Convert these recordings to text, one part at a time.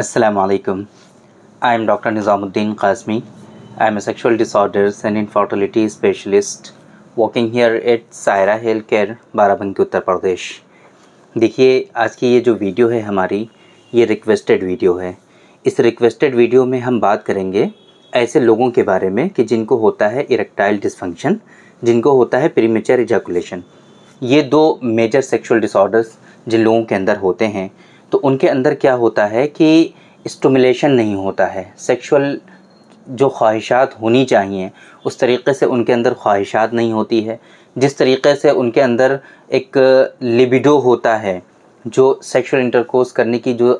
Assalamualaikum. I am Dr. Nizamuddin Qasmi. I am a sexual disorders and infertility specialist working here at Saira Healthcare, Barabanki, Uttar Pradesh. देखिए आज की ये जो video है हमारी ये रिक्वेस्टेड वीडियो है इस रिक्वेस्टेड वीडियो में हम बात करेंगे ऐसे लोगों के बारे में कि जिनको होता है इरेक्टाइल डिसफंक्शन जिनको होता है प्रीमेचर इजाकुलेशन ये दो मेजर सेक्सुअल डिसऑर्डर्स जिन लोगों के अंदर होते हैं तो उनके अंदर क्या होता है कि स्टमुलेशन नहीं होता है सेक्सुअल जो ख्वाहिशात होनी चाहिए उस तरीके से उनके अंदर ख्वाहिशात नहीं होती है जिस तरीके से उनके अंदर एक लिबिडो होता है जो सेक्सुअल इंटरकोर्स करने की जो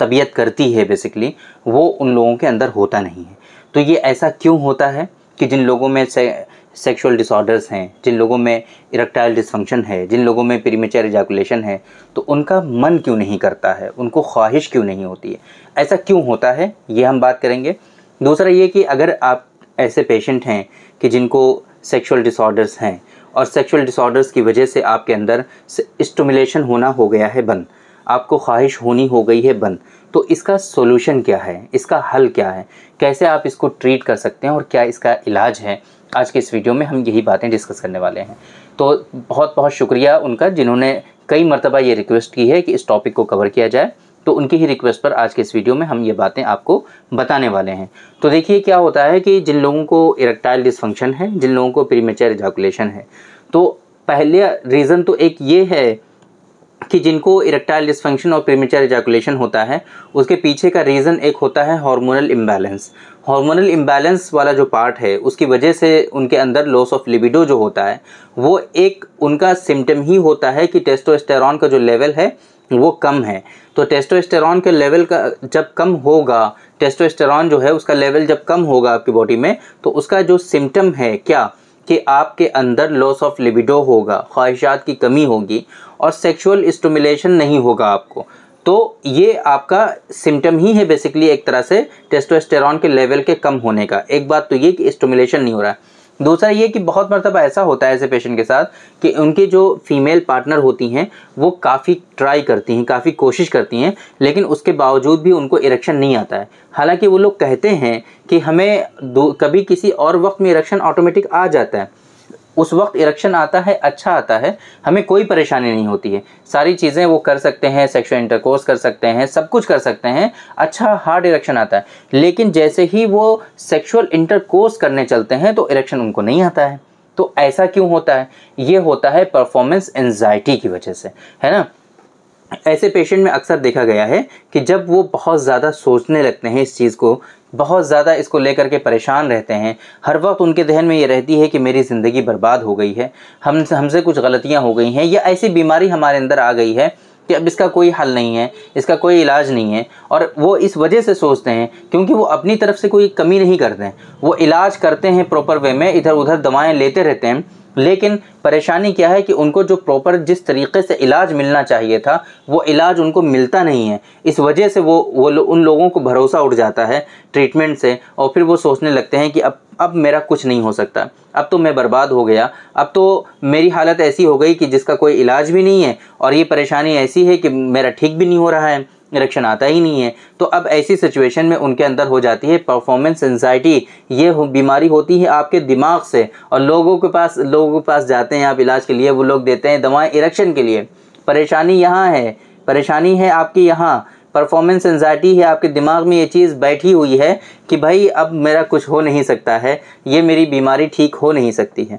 तबीयत करती है बेसिकली वो उन लोगों के अंदर होता नहीं है तो ये ऐसा क्यों होता है कि जिन लोगों में से सेक्सुअल डिसऑर्डर्स हैं जिन लोगों में इरेक्टाइल डिसफंक्शन है जिन लोगों में प्रीमेचर इजाकुलेशन है तो उनका मन क्यों नहीं करता है उनको ख्वाहिश क्यों नहीं होती है ऐसा क्यों होता है ये हम बात करेंगे दूसरा ये कि अगर आप ऐसे पेशेंट हैं कि जिनको सेक्सुअल डिसऑर्डर्स हैं और सेक्सुअल डिसऑर्डर्स की वजह से आपके अंदर स्टमुलेशन होना हो गया है बंद आपको ख्वाहिश होनी हो गई है बंद तो इसका सोल्यूशन क्या है इसका हल क्या है कैसे आप इसको ट्रीट कर सकते हैं और क्या इसका इलाज है आज के इस वीडियो में हम यही बातें डिस्कस करने वाले हैं तो बहुत बहुत शुक्रिया उनका जिन्होंने कई मरतबा ये रिक्वेस्ट की है कि इस टॉपिक को कवर किया जाए तो उनकी ही रिक्वेस्ट पर आज के इस वीडियो में हम ये बातें आपको बताने वाले हैं तो देखिए क्या होता है कि जिन लोगों को इरेक्टाइल डिसफंक्शन है जिन लोगों को प्रीमेचर इजाकुलेशन है तो पहले रीज़न तो एक ये है कि जिनको इरेक्टाइल डिसफंक्शन और प्रीमेचर एजाकुलेशन होता है उसके पीछे का रीज़न एक होता है हार्मोनल इम्बैलेंस हार्मोनल इम्बैलेंस वाला जो पार्ट है उसकी वजह से उनके अंदर लॉस ऑफ लिबिडो जो होता है वो एक उनका सिम्टम ही होता है कि टेस्टोस्टेरॉन का जो लेवल है वो कम है तो टेस्टोस्टेरॉन के लेवल का जब कम होगा टेस्टोस्टेरॉन जो है उसका लेवल जब कम होगा आपकी बॉडी में तो उसका जो सिम्टम है क्या कि आपके अंदर लॉस ऑफ लिबिडो होगा ख्वाहिशात की कमी होगी और सेक्सुअल स्टोमुलेशन नहीं होगा आपको तो ये आपका सिम्टम ही है बेसिकली एक तरह से टेस्टोस्टेरॉन के लेवल के कम होने का एक बात तो ये कि स्टोमुलेशन नहीं हो रहा है दूसरा ये कि बहुत मरतबा ऐसा होता है ऐसे पेशेंट के साथ कि उनके जो फीमेल पार्टनर होती हैं वो काफ़ी ट्राई करती हैं काफ़ी कोशिश करती हैं लेकिन उसके बावजूद भी उनको इरेक्शन नहीं आता है हालांकि वो लोग कहते हैं कि हमें कभी किसी और वक्त में इरेक्शन ऑटोमेटिक आ जाता है उस वक्त इरेक्शन आता है अच्छा आता है हमें कोई परेशानी नहीं होती है सारी चीज़ें वो कर सकते हैं सेक्सुअल इंटरकोर्स कर सकते हैं सब कुछ कर सकते हैं अच्छा हार्ड इरेक्शन आता है लेकिन जैसे ही वो सेक्सुअल इंटरकोर्स करने चलते हैं तो इरेक्शन उनको नहीं आता है तो ऐसा क्यों होता है ये होता है परफॉर्मेंस एन्जाइटी की वजह से है ना ऐसे पेशेंट में अक्सर देखा गया है कि जब वो बहुत ज़्यादा सोचने लगते हैं इस चीज़ को बहुत ज़्यादा इसको लेकर के परेशान रहते हैं हर वक्त उनके जहन में ये रहती है कि मेरी ज़िंदगी बर्बाद हो गई है हम हमसे कुछ गलतियाँ हो गई हैं या ऐसी बीमारी हमारे अंदर आ गई है कि अब इसका कोई हल नहीं है इसका कोई इलाज नहीं है और वो इस वजह से सोचते हैं क्योंकि वो अपनी तरफ से कोई कमी नहीं करते हैं वो इलाज करते हैं प्रॉपर वे में इधर उधर दवाएं लेते रहते हैं लेकिन परेशानी क्या है कि उनको जो प्रॉपर जिस तरीके से इलाज मिलना चाहिए था वो इलाज उनको मिलता नहीं है इस वजह से वो वो लो, उन लोगों को भरोसा उठ जाता है ट्रीटमेंट से और फिर वो सोचने लगते हैं कि अब अब मेरा कुछ नहीं हो सकता अब तो मैं बर्बाद हो गया अब तो मेरी हालत ऐसी हो गई कि जिसका कोई इलाज भी नहीं है और ये परेशानी ऐसी है कि मेरा ठीक भी नहीं हो रहा है इरेक्शन आता ही नहीं है तो अब ऐसी सिचुएशन में उनके अंदर हो जाती है परफॉर्मेंस एनजाइटी ये हो, बीमारी होती है आपके दिमाग से और लोगों के पास लोगों के पास जाते हैं आप इलाज के लिए वो लोग देते हैं दवाएँ इरेक्शन के लिए परेशानी यहाँ है परेशानी है आपकी यहाँ परफॉर्मेंस एनजाइटी है आपके दिमाग में ये चीज़ बैठी हुई है कि भाई अब मेरा कुछ हो नहीं सकता है ये मेरी बीमारी ठीक हो नहीं सकती है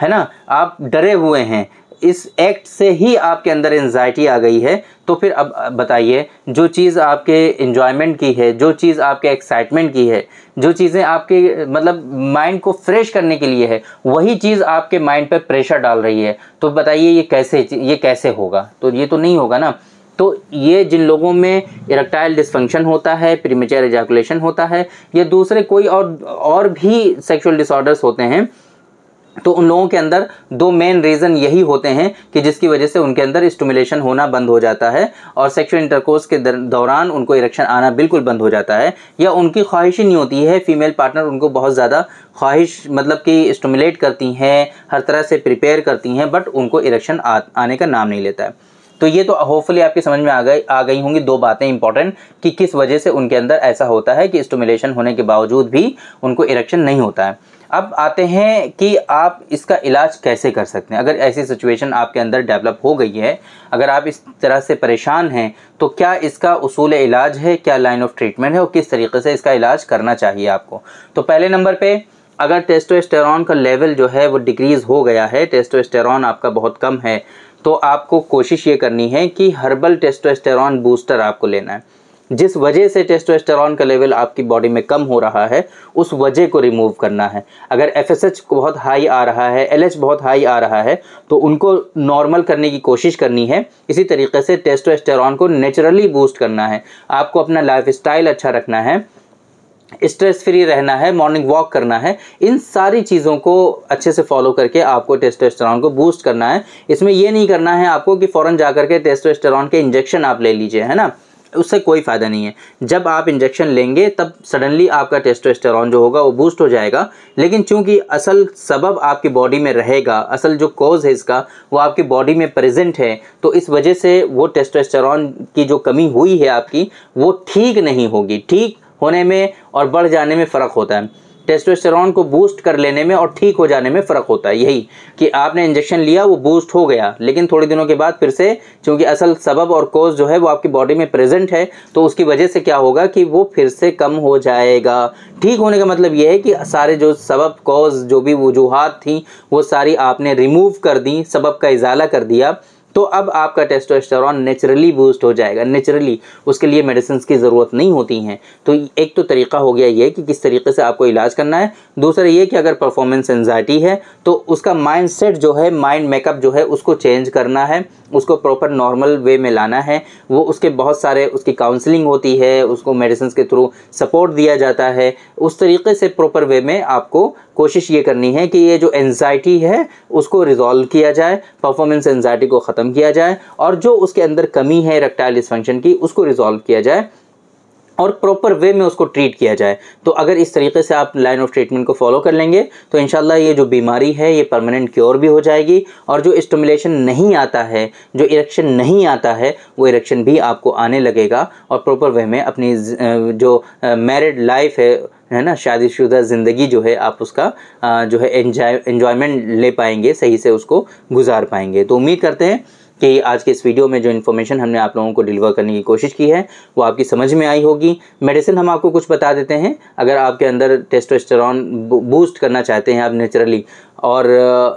है ना आप डरे हुए हैं इस एक्ट से ही आपके अंदर एनजाइटी आ गई है तो फिर अब बताइए जो चीज़ आपके इन्जॉयमेंट की है जो चीज़ आपके एक्साइटमेंट की है जो चीज़ें आपके मतलब माइंड को फ्रेश करने के लिए है वही चीज़ आपके माइंड पर प्रेशर डाल रही है तो बताइए ये कैसे ये कैसे होगा तो ये तो नहीं होगा ना तो ये जिन लोगों में इरेक्टाइल डिसफंक्शन होता है प्रीमेचर एजाकुलेशन होता है या दूसरे कोई और और भी सेक्सुअल डिसऑर्डर्स होते हैं तो उन लोगों के अंदर दो मेन रीज़न यही होते हैं कि जिसकी वजह से उनके अंदर स्टमुलेशन होना बंद हो जाता है और सेक्सुअल इंटरकोर्स के दौरान उनको इरेक्शन आना बिल्कुल बंद हो जाता है या उनकी ख्वाहिश ही नहीं होती है फीमेल पार्टनर उनको बहुत ज़्यादा ख्वाहिश मतलब कि स्टमुलेट करती हैं हर तरह से प्रिपेयर करती हैं बट उनको इरेक्शन आने का नाम नहीं लेता है तो ये तो होपफुली आपकी समझ में आ गई आ गई होंगी दो बातें इंपॉर्टेंट कि किस वजह से उनके अंदर ऐसा होता है कि स्टमुलेशन होने के बावजूद भी उनको इरेक्शन नहीं होता है अब आते हैं कि आप इसका इलाज कैसे कर सकते हैं अगर ऐसी सिचुएशन आपके अंदर डेवलप हो गई है अगर आप इस तरह से परेशान हैं तो क्या इसका उसूल इलाज है क्या लाइन ऑफ ट्रीटमेंट है और किस तरीके से इसका इलाज करना चाहिए आपको तो पहले नंबर पर अगर टेस्टोस्टेरॉन का लेवल जो है वो डिक्रीज़ हो गया है टेस्टोस्टेरॉन आपका बहुत कम है तो आपको कोशिश ये करनी है कि हर्बल टेस्टोस्टेरॉन बूस्टर आपको लेना है जिस वजह से टेस्टोस्टेरॉन का लेवल आपकी बॉडी में कम हो रहा है उस वजह को रिमूव करना है अगर एफ बहुत हाई आ रहा है एल बहुत हाई आ रहा है तो उनको नॉर्मल करने की कोशिश करनी है इसी तरीके से टेस्टोस्टेरॉन को नेचुरली बूस्ट करना है आपको अपना लाइफ अच्छा रखना है स्ट्रेस फ्री रहना है मॉर्निंग वॉक करना है इन सारी चीज़ों को अच्छे से फॉलो करके आपको टेस्टोस्टेरॉन को बूस्ट करना है इसमें यह नहीं करना है आपको कि फ़ौरन जा करके टेस्टोस्टेरॉन के इंजेक्शन आप ले लीजिए है ना उससे कोई फ़ायदा नहीं है जब आप इंजेक्शन लेंगे तब सडनली आपका टेस्टोस्टेरॉन जो होगा वो बूस्ट हो जाएगा लेकिन चूंकि असल सबब आपकी बॉडी में रहेगा असल जो कॉज है इसका वो आपकी बॉडी में प्रेजेंट है तो इस वजह से वो टेस्टोस्टेरॉन की जो कमी हुई है आपकी वो ठीक नहीं होगी ठीक होने में और बढ़ जाने में फ़र्क होता है टेस्टोस्टेरॉन को बूस्ट कर लेने में और ठीक हो जाने में फ़र्क होता है यही कि आपने इंजेक्शन लिया वो बूस्ट हो गया लेकिन थोड़े दिनों के बाद फिर से चूँकि असल सबब और कोज जो है वो आपकी बॉडी में प्रेजेंट है तो उसकी वजह से क्या होगा कि वो फिर से कम हो जाएगा ठीक होने का मतलब ये है कि सारे जो सबब कोज़ जो भी वजूहत थी वो सारी आपने रिमूव कर दी सबब का इजाला कर दिया तो अब आपका टेस्टोस्टेरोन नेचुरली बूस्ट हो जाएगा नेचुरली उसके लिए मेडिसिन की ज़रूरत नहीं होती हैं तो एक तो तरीका हो गया ये कि किस तरीके से आपको इलाज करना है दूसरा ये कि अगर परफॉर्मेंस एनजाइटी है तो उसका माइंड सेट जो है माइंड मेकअप जो है उसको चेंज करना है उसको प्रॉपर नॉर्मल वे में लाना है वो उसके बहुत सारे उसकी काउंसलिंग होती है उसको मेडिसिन के थ्रू सपोर्ट दिया जाता है उस तरीके से प्रॉपर वे में आपको कोशिश ये करनी है कि ये जो एनजाइटी है उसको रिजॉल्व किया जाए परफॉर्मेंस एनजाइटी को ख़त्म कम किया जाए और जो उसके अंदर कमी है रेक्टाइल डिस्फंक्शन की उसको रिजॉल्व किया जाए और प्रॉपर वे में उसको ट्रीट किया जाए तो अगर इस तरीके से आप लाइन ऑफ ट्रीटमेंट को फॉलो कर लेंगे तो इन ये जो बीमारी है ये परमानेंट क्योर भी हो जाएगी और जो स्टमुलेशन नहीं आता है जो इरेक्शन नहीं आता है वो इरेक्शन भी आपको आने लगेगा और प्रॉपर वे में अपनी जो मैरिड लाइफ है है ना शादीशुदा ज़िंदगी जो है आप उसका जो है एंजॉय एन्जॉयमेंट ले पाएंगे सही से उसको गुजार पाएंगे तो उम्मीद करते हैं कि आज के इस वीडियो में जो इन्फॉर्मेशन हमने आप लोगों को डिलीवर करने की कोशिश की है वो आपकी समझ में आई होगी मेडिसिन हम आपको कुछ बता देते हैं अगर आपके अंदर टेस्टोस्टेरोन बूस्ट करना चाहते हैं आप नेचुरली और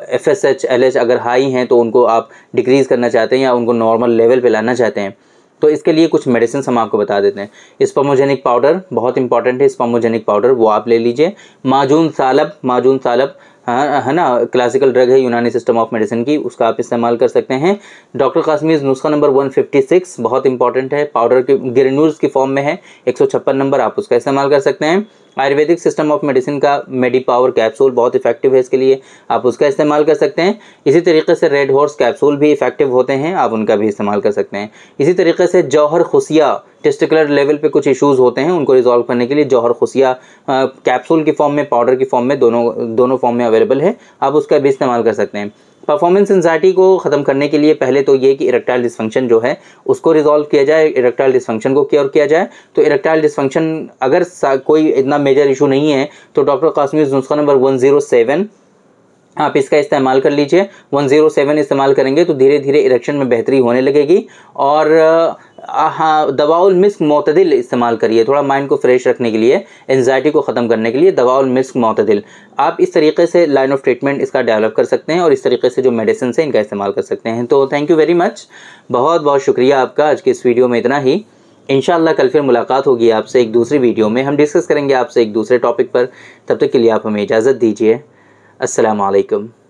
F S H L H अगर हाई हैं तो उनको आप डिक्रीज़ करना चाहते हैं या उनको नॉर्मल लेवल पर लाना चाहते हैं तो इसके लिए कुछ मेडिसिन हम आपको बता देते हैं स्पमोजेनिक पाउडर बहुत इंपॉर्टेंट है स्पमोजेनिक पाउडर वो आप ले लीजिए माजून सालब माजून सालब है ना क्लासिकल ड्रग है यूनानी सिस्टम ऑफ मेडिसिन की उसका आप इस्तेमाल कर सकते हैं डॉक्टर कासमीज नुस्खा नंबर 156 बहुत इंपॉर्टेंट है पाउडर के गिरनूज की फॉर्म में है एक नंबर आप उसका इस्तेमाल कर सकते हैं आयुर्वेदिक सिस्टम ऑफ मेडिसिन का मेडी पावर कैप्सूल बहुत इफेक्टिव है इसके लिए आप उसका इस्तेमाल कर सकते हैं इसी तरीके से रेड हॉर्स कैप्सूल भी इफेक्टिव होते हैं आप उनका भी इस्तेमाल कर सकते हैं इसी तरीके से जौहर खुशिया टेस्टिकुलर लेवल पे कुछ इश्यूज होते हैं उनको रिजॉल्व करने के लिए जौहर खुशिया कैप्सूल की फॉर्म में पाउडर की फॉर्म में दोनों दोनों फॉर्म में अवेलेबल है आप उसका भी इस्तेमाल कर सकते हैं परफॉर्मेंस एनजाइटी को ख़त्म करने के लिए पहले तो ये कि इरेक्टाइल डिसफंक्शन जो है उसको रिजॉल्व किया जाए इरेक्टाइल डिसफंक्शन को क्योर किया जाए तो इरेक्टाइल डिसफंक्शन अगर कोई इतना मेजर इशू नहीं है तो डॉक्टर कासमी नुस्खा नंबर वन जीरो सेवन आप इसका इस्तेमाल कर लीजिए 107 इस्तेमाल करेंगे तो धीरे धीरे इरेक्शन में बेहतरी होने लगेगी और हाँ दवाउल मिस्क मतदिल इस्तेमाल करिए थोड़ा माइंड को फ्रेश रखने के लिए एनजाइटी को ख़त्म करने के लिए दवाउल मिस्क मतदिल आप इस तरीके से लाइन ऑफ ट्रीटमेंट इसका डेवलप कर सकते हैं और इस तरीके से जो मेडिसिन है इनका इस्तेमाल कर सकते हैं तो थैंक यू वेरी मच बहुत बहुत शुक्रिया आपका आज के इस वीडियो में इतना ही इन कल फिर मुलाकात होगी आपसे एक दूसरी वीडियो में हम डिस्कस करेंगे आपसे एक दूसरे टॉपिक पर तब तक के लिए आप हमें इजाज़त दीजिए असलकम